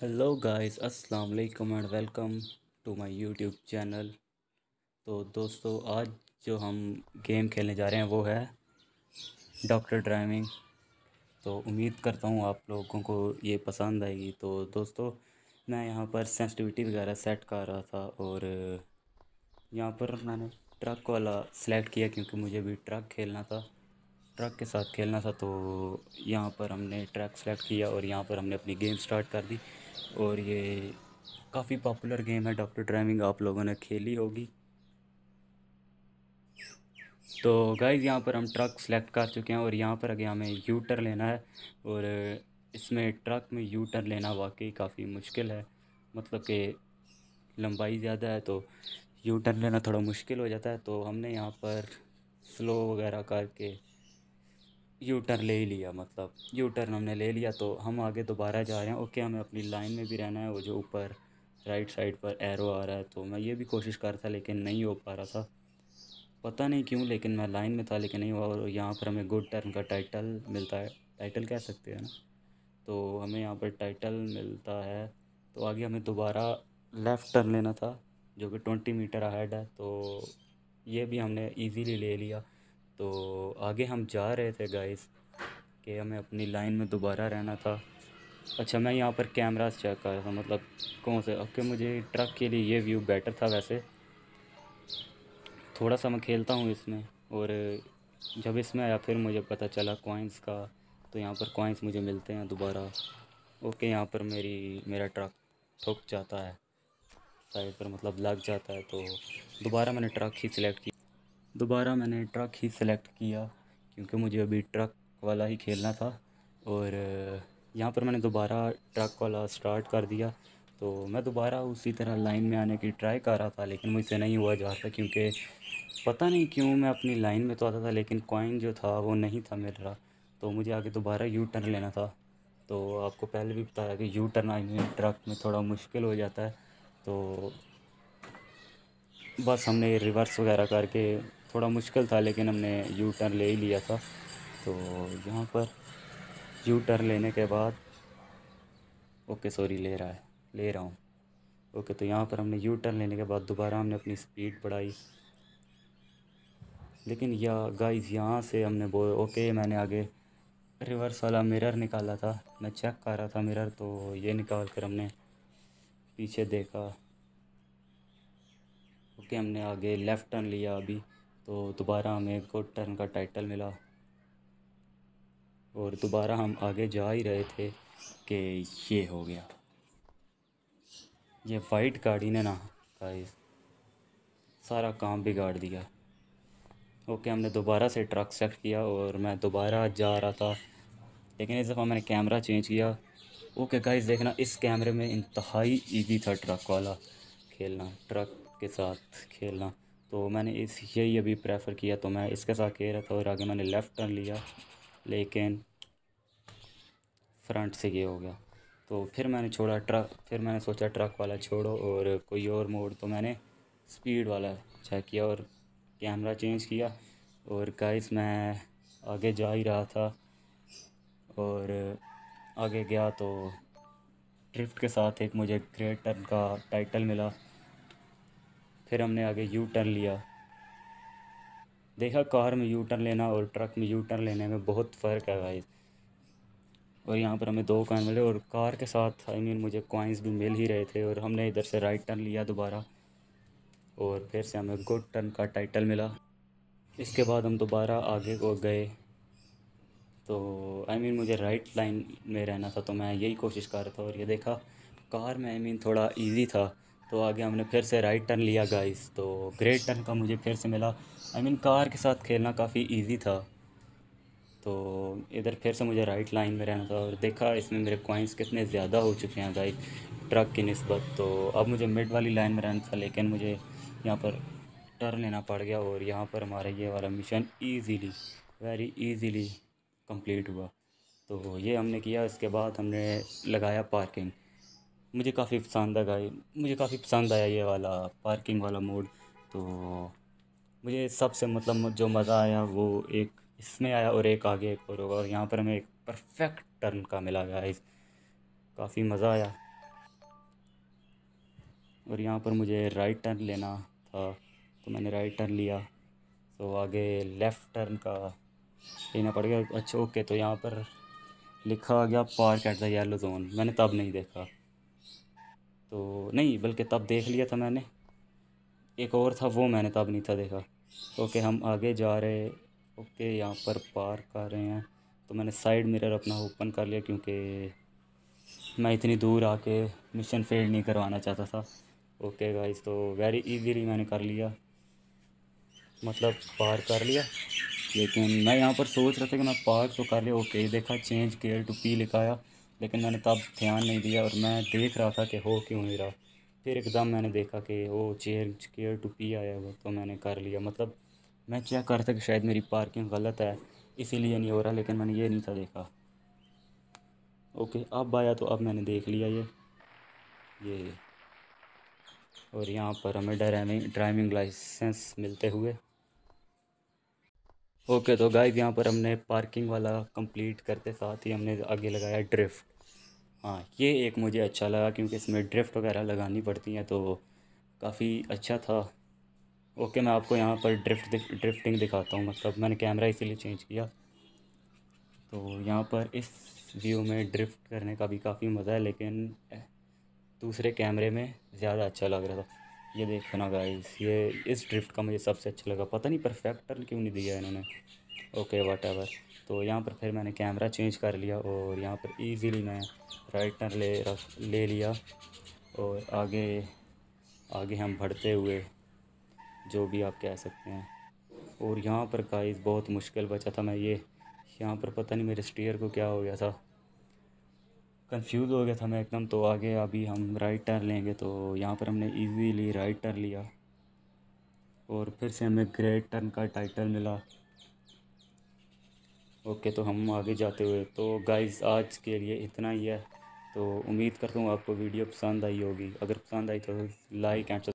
hello guys अस्सलाम वालेकुम and welcome to my YouTube channel तो दोस्तों आज जो हम गेम खेलने जा रहे हैं वो है डॉक्टर ड्राइविंग तो उम्मीद करता हूँ आप लोगों को ये पसंद आएगी तो दोस्तों मैं यहाँ पर सेंसिटिविटी वगैरह सेट कर रहा था और यहाँ पर मैंने ट्रक वाला सेलेक्ट किया क्योंकि मुझे भी ट्रक खेलना था ट्रक के साथ खेलना था तो यहाँ पर हमने ट्रैक सेलेक्ट किया और यहाँ पर हमने अपनी गेम स्टार्ट कर दी और ये काफ़ी पॉपुलर गेम है डॉक्टर ड्राइविंग आप लोगों ने खेली होगी तो गाइज यहाँ पर हम ट्रक सेलेक्ट कर चुके हैं और यहाँ पर आगे हमें यू टर लेना है और इसमें ट्रक में यू टर्न लेना वाकई काफ़ी मुश्किल है मतलब कि लंबाई ज़्यादा है तो यू टर्न लेना थोड़ा मुश्किल हो जाता है तो हमने यहाँ पर स्लो वगैरह करके यू टर्न ले ही लिया मतलब यू टर्न हमने ले लिया तो हम आगे दोबारा जा रहे हैं ओके हमें अपनी लाइन में भी रहना है वो जो ऊपर राइट साइड पर एरो आ रहा है तो मैं ये भी कोशिश कर रहा था लेकिन नहीं हो पा रहा था पता नहीं क्यों लेकिन मैं लाइन में था लेकिन नहीं हुआ और यहाँ पर हमें गुड टर्न का टाइटल मिलता है टाइटल कह सकते हैं ना तो हमें यहाँ पर टाइटल मिलता है तो आगे हमें दोबारा लेफ़्ट टर्न लेना था जो कि ट्वेंटी मीटर हेड है तो ये भी हमने ईजीली ले लिया तो आगे हम जा रहे थे गाइस कि हमें अपनी लाइन में दोबारा रहना था अच्छा मैं यहाँ पर कैमरा चेक कर रहा था मतलब कौन से ओके मुझे ट्रक के लिए ये व्यू बेटर था वैसे थोड़ा सा मैं खेलता हूँ इसमें और जब इसमें आया फिर मुझे पता चला कॉइन्स का तो यहाँ पर कॉइन्स मुझे मिलते हैं दोबारा ओके यहाँ पर मेरी मेरा ट्रक ठुक जाता है साइड पर मतलब लग जाता है तो दोबारा मैंने ट्रक ही सिलेक्ट किया दोबारा मैंने ट्रक ही सिलेक्ट किया क्योंकि मुझे अभी ट्रक वाला ही खेलना था और यहाँ पर मैंने दोबारा ट्रक वाला स्टार्ट कर दिया तो मैं दोबारा उसी तरह लाइन में आने की ट्राई कर रहा था लेकिन मुझसे नहीं हुआ जा रहा क्योंकि पता नहीं क्यों मैं अपनी लाइन में तो आता था लेकिन कॉइन जो था वो नहीं था मिल रहा तो मुझे आगे दोबारा यू टर्न लेना था तो आपको पहले भी बताया कि यू टर्न आने ट्रक में थोड़ा मुश्किल हो जाता है तो बस हमने रिवर्स वगैरह करके थोड़ा मुश्किल था लेकिन हमने यू टर्न ले ही लिया था तो यहाँ पर यू टर्न लेने के बाद ओके सॉरी ले रहा है ले रहा हूँ ओके तो यहाँ पर हमने यू टर्न लेने के बाद दोबारा हमने अपनी स्पीड बढ़ाई लेकिन या गाइस यहाँ से हमने बोल ओके मैंने आगे रिवर्स वाला मिरर निकाला था मैं चेक कर रहा था मिरर तो ये निकाल कर हमने पीछे देखा ओके हमने आगे लेफ़्ट टर्न लिया अभी तो दोबारा हमें गुड टर्न का टाइटल मिला और दोबारा हम आगे जा ही रहे थे कि ये हो गया ये वाइट गाड़ी ने ना गाइस सारा काम बिगाड़ दिया ओके हमने दोबारा से ट्रक सेट किया और मैं दोबारा जा रहा था लेकिन इस दफ़ा मैंने कैमरा चेंज किया ओके गाइस देखना इस कैमरे में इंतहाई ईजी था ट्रक वाला खेलना ट्रक के साथ खेलना तो मैंने इस यही अभी प्रेफर किया तो मैं इसके साथ कह रहा था और आगे मैंने लेफ़्ट टर्न लिया लेकिन फ्रंट से ये हो गया तो फिर मैंने छोड़ा ट्रक फिर मैंने सोचा ट्रक वाला छोड़ो और कोई और मोड तो मैंने स्पीड वाला चेक किया और कैमरा चेंज किया और गाइस मैं आगे जा ही रहा था और आगे गया तो ड्रिफ्ट के साथ एक मुझे ग्रेट टर्न का टाइटल मिला फिर हमने आगे यू टर्न लिया देखा कार में यू टर्न लेना और ट्रक में यू टर्न लेने में बहुत फ़र्क है भाई और यहाँ पर हमें दो कॉइन मिले और कार के साथ आई I मीन mean, मुझे कॉइन्स भी मिल ही रहे थे और हमने इधर से राइट टर्न लिया दोबारा और फिर से हमें गुड टर्न का टाइटल मिला इसके बाद हम दोबारा आगे को गए तो आई I मीन mean, मुझे राइट लाइन में रहना था तो मैं यही कोशिश कर रहा था और ये देखा कार में आई I मीन mean, थोड़ा ईजी था तो आगे हमने फिर से राइट टर्न लिया गाइस तो ग्रेट टर्न का मुझे फिर से मिला I I mean mean, car के साथ खेलना काफ़ी इजी था तो इधर फिर से मुझे राइट लाइन में रहना था और देखा इसमें मेरे कॉइंस कितने ज़्यादा हो चुके हैं गाइस ट्रक की नस्बत तो अब मुझे मिड वाली लाइन में रहना था लेकिन मुझे यहाँ पर टर्न लेना पड़ गया और यहाँ पर हमारा ये वाला mission easily very easily complete हुआ तो ये हमने किया इसके बाद हमने लगाया पार्किंग मुझे काफ़ी पसंद आ गई मुझे काफ़ी पसंद आया ये वाला पार्किंग वाला मोड तो मुझे सबसे मतलब जो मज़ा आया वो एक इसमें आया और एक आगे एक और होगा और यहाँ पर हमें एक परफेक्ट टर्न का मिला इस काफ़ी मज़ा आया और यहाँ पर मुझे राइट टर्न लेना था तो मैंने राइट टर्न लिया तो आगे लेफ़्ट टर्न का लेना पड़ गया अच्छा ओके तो यहाँ पर लिखा गया park at the yellow zone मैंने तब नहीं देखा तो नहीं बल्कि तब देख लिया था मैंने एक और था वो मैंने तब नहीं था देखा ओके हम आगे जा रहे ओके यहाँ पर पार्क कर रहे हैं तो मैंने साइड मिरर अपना ओपन कर लिया क्योंकि मैं इतनी दूर आके मिशन फेल नहीं करवाना चाहता था ओके गाइस तो वेरी इजीली मैंने कर लिया मतलब पार कर लिया लेकिन मैं यहाँ पर सोच रहा था कि मैं पार्क तो कर लिया ओके देखा चेंज केयर टू पी लिखाया लेकिन मैंने तब ध्यान नहीं दिया और मैं देख रहा था कि हो क्यों नहीं रहा फिर एकदम मैंने देखा कि वो चेयर चेयर टू पी आया हुआ तो मैंने कर लिया मतलब मैं चेक कर था कि शायद मेरी पार्किंग गलत है इसीलिए नहीं हो रहा लेकिन मैंने ये नहीं था देखा ओके अब आया तो अब मैंने देख लिया ये ये और यहाँ पर हमें ड्राइविंग ड्राइविंग लाइसेंस मिलते हुए ओके तो गाइस यहाँ पर हमने पार्किंग वाला कंप्लीट करते साथ ही हमने आगे लगाया ड्रिफ्ट हाँ ये एक मुझे अच्छा लगा क्योंकि इसमें ड्रिफ्ट वगैरह लगानी पड़ती हैं तो काफ़ी अच्छा था ओके मैं आपको यहाँ पर ड्रिफ्ट ड्रिफ्टिंग दिखाता हूँ मतलब मैंने कैमरा इसीलिए चेंज किया तो यहाँ पर इस व्यू में ड्रिफ्ट करने का भी काफ़ी मज़ा है लेकिन दूसरे कैमरे में ज़्यादा अच्छा लग रहा था ये देखो ना गाइस ये इस ड्रिफ्ट का मुझे सबसे अच्छा लगा पता नहीं परफेक्ट क्यों नहीं दिया इन्होंने ओके वाट एवर तो यहाँ पर फिर मैंने कैमरा चेंज कर लिया और यहाँ पर इजीली मैं राइट टर्न ले ले लिया और आगे आगे हम बढ़ते हुए जो भी आप कह सकते हैं और यहाँ पर गाइस बहुत मुश्किल बचा था मैं ये यहाँ पर पता नहीं मेरे स्टीयर को क्या हो गया था कंफ्यूज हो गया था मैं एकदम तो आगे अभी हम राइट टर्न लेंगे तो यहाँ पर हमने इजीली राइट टर्न लिया और फिर से हमें ग्रेट टर्न का टाइटल मिला ओके तो हम आगे जाते हुए तो गाइस आज के लिए इतना ही है तो उम्मीद करता हूँ आपको वीडियो पसंद आई होगी अगर पसंद आई तो लाइक एंड